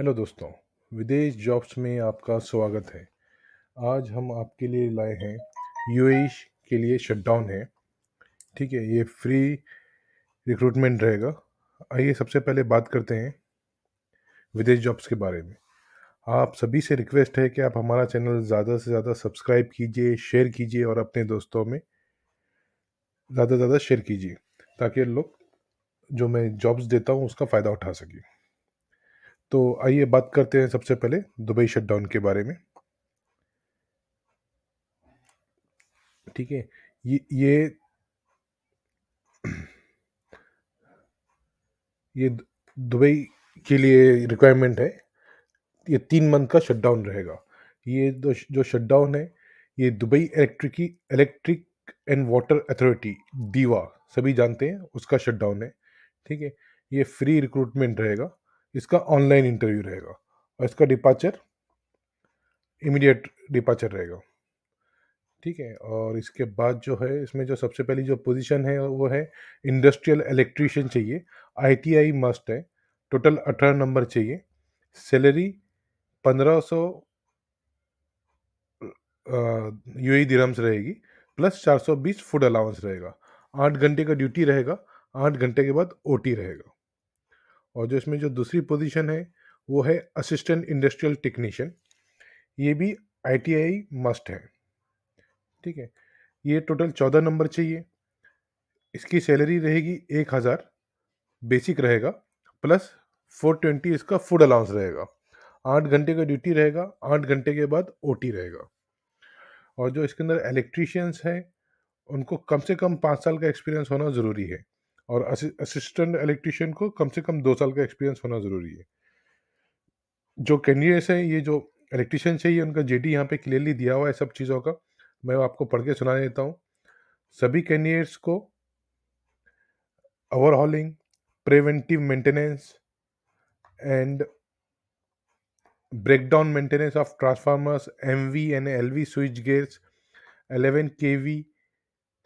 hello दोस्तों विदेश jobs में आपका स्वागत है आज हम आपके लिए लाए हैं यू के लिए शटडाउन है ठीक है ये फ्री रिक्रूटमेंट रहेगा आइए सबसे पहले बात करते हैं विदेश जॉब्स के बारे में आप सभी से रिक्वेस्ट है कि आप हमारा चैनल ज़्यादा से ज़्यादा सब्सक्राइब कीजिए शेयर कीजिए और अपने दोस्तों में ज़्यादा से ज़्यादा शेयर कीजिए ताकि लोग जो मैं जॉब्स देता हूँ उसका फ़ायदा उठा सकें तो आइए बात करते हैं सबसे पहले दुबई शटडाउन के बारे में ठीक है ये ये ये दुबई के लिए रिक्वायरमेंट है ये तीन मंथ का शटडाउन रहेगा ये जो जो शटडाउन है ये दुबई इलेक्ट्रिकी इलेक्ट्रिक एंड वाटर अथॉरिटी दीवा सभी जानते हैं उसका शटडाउन है ठीक है ये फ्री रिक्रूटमेंट रहेगा इसका ऑनलाइन इंटरव्यू रहेगा और इसका डिपार्चर इमीडिएट डिपार्चर रहेगा ठीक है और इसके बाद जो है इसमें जो सबसे पहली जो पोजीशन है वो है इंडस्ट्रियल इलेक्ट्रीशियन चाहिए आईटीआई मस्ट है टोटल अठारह नंबर चाहिए सैलरी पंद्रह सौ यू ई दिरम्स रहेगी प्लस चार सौ बीस फूड अलाउंस रहेगा आठ घंटे का ड्यूटी रहेगा आठ घंटे के बाद ओटी रहेगा और जो इसमें जो दूसरी पोजीशन है वो है असिस्टेंट इंडस्ट्रियल टेक्नीशियन ये भी आईटीआई मस्ट है ठीक है ये टोटल चौदह नंबर चाहिए इसकी सैलरी रहेगी एक हज़ार बेसिक रहेगा प्लस फोर ट्वेंटी इसका फूड अलाउंस रहेगा आठ घंटे का ड्यूटी रहेगा आठ घंटे के बाद ओटी रहेगा और जो इसके अंदर इलेक्ट्रीशियंस हैं उनको कम से कम पाँच साल का एक्सपीरियंस होना ज़रूरी है और असिस्टेंट इलेक्ट्रिशियन को कम से कम दो साल का एक्सपीरियंस होना ज़रूरी है जो कैंडिडेट्स हैं ये जो इलेक्ट्रिशियन चाहिए उनका जे डी यहाँ पर क्लियरली दिया हुआ है सब चीज़ों का मैं आपको पढ़ के सुना देता हूँ सभी कैंडिडेट्स को overhauling preventive maintenance and breakdown maintenance of transformers M V and L V switch gears eleven K V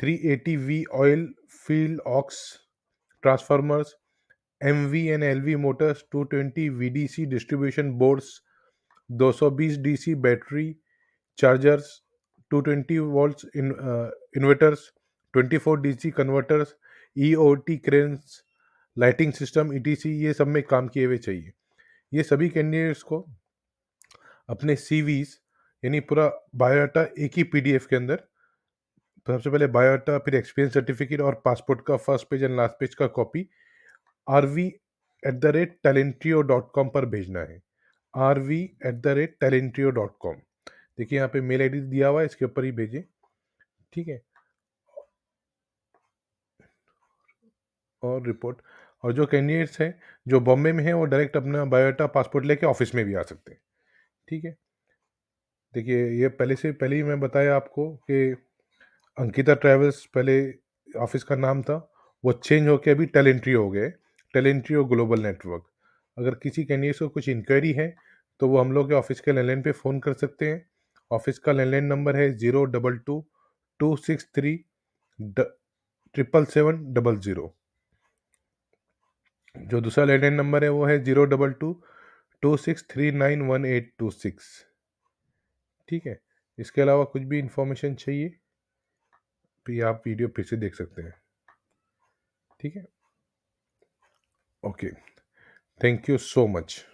three eighty V oil field aux transformers M V V and L motors two twenty V D C distribution boards दो सौ बीस D C battery chargers two twenty volts inverters twenty four D C converters E O T cranes lighting system E T C ये सब में काम किए हुए चाहिए ये सभी कैंडिडेट्स को अपने सीवीज यानी पूरा बायोडाटा एक ही पी डी एफ के अंदर तो सबसे पहले बायोटा फिर एक्सपीरियंस सर्टिफिकेट और पासपोर्ट का first page and last page का copy R V at the rate Talentrio dot com पर भेजना है R V at the rate Talentrio dot com देखिए यहाँ पे मेल आई दिया हुआ है इसके ऊपर ही भेजें ठीक है और रिपोर्ट और जो कैंडिडेट्स हैं जो बॉम्बे में हैं वो डायरेक्ट अपना बायोटा पासपोर्ट लेके ऑफिस में भी आ सकते हैं ठीक है देखिए ये पहले से पहले ही मैं बताया आपको कि अंकिता ट्रेवल्स पहले ऑफिस का नाम था वो चेंज होकर अभी टेलेंट्री हो गए और ग्लोबल नेटवर्क अगर किसी कैंडिडेट को कुछ इंक्वायरी है तो वो हम लोग के ऑफिस के लैंडलाइन पे फ़ोन कर सकते हैं ऑफिस का लैंडलाइन नंबर है zero double two two six three triple seven double zero जो दूसरा लैंडलाइन नंबर है वो है zero double two two six three nine one eight two six ठीक है इसके अलावा कुछ भी इंफॉर्मेशन चाहिए पे आप वीडियो फिर से देख सकते हैं ठीक है okay thank you so much